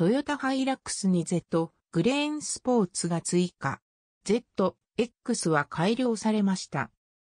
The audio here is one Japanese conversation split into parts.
トヨタハイラックスに Z、グレーンスポーツが追加。Z、X は改良されました。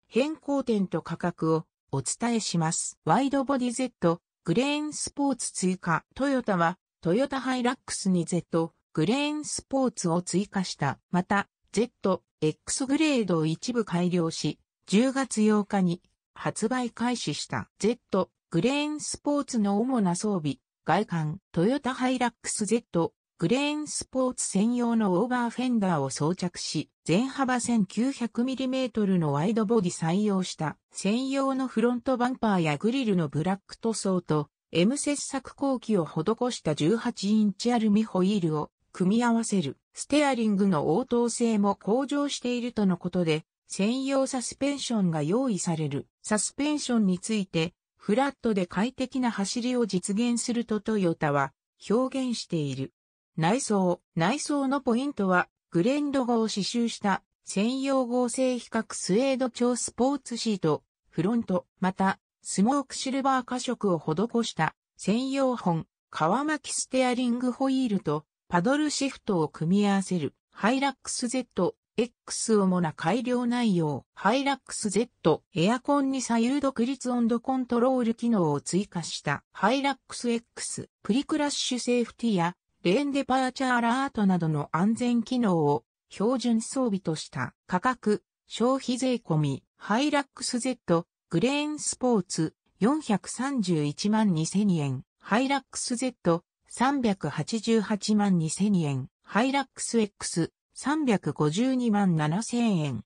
変更点と価格をお伝えします。ワイドボディ Z、グレーンスポーツ追加。トヨタは、トヨタハイラックスに Z、グレーンスポーツを追加した。また、Z、X グレードを一部改良し、10月8日に発売開始した Z、グレーンスポーツの主な装備、外観、トヨタハイラックス Z、グレーンスポーツ専用のオーバーフェンダーを装着し、全幅 1900mm のワイドボディ採用した専用のフロントバンパーやグリルのブラック塗装と M 切削後期を施した18インチアルミホイールを組み合わせるステアリングの応答性も向上しているとのことで、専用サスペンションが用意される。サスペンションについて、フラットで快適な走りを実現するとトヨタは表現している。内装、内装のポイントはグレンド号を刺繍した専用合成比較スエード調スポーツシート、フロント、またスモークシルバー加色を施した専用本、皮巻きステアリングホイールとパドルシフトを組み合わせるハイラックス Z X 主な改良内容、ハイラックス Z、エアコンに左右独立温度コントロール機能を追加したハイラックス X、プリクラッシュセーフティやレーンデパーチャーアラートなどの安全機能を標準装備とした価格、消費税込み、ハイラックス Z、グレーンスポーツ、431万2000円、ハイラックス Z、388万2000円、ハイラックス X、352万7千円。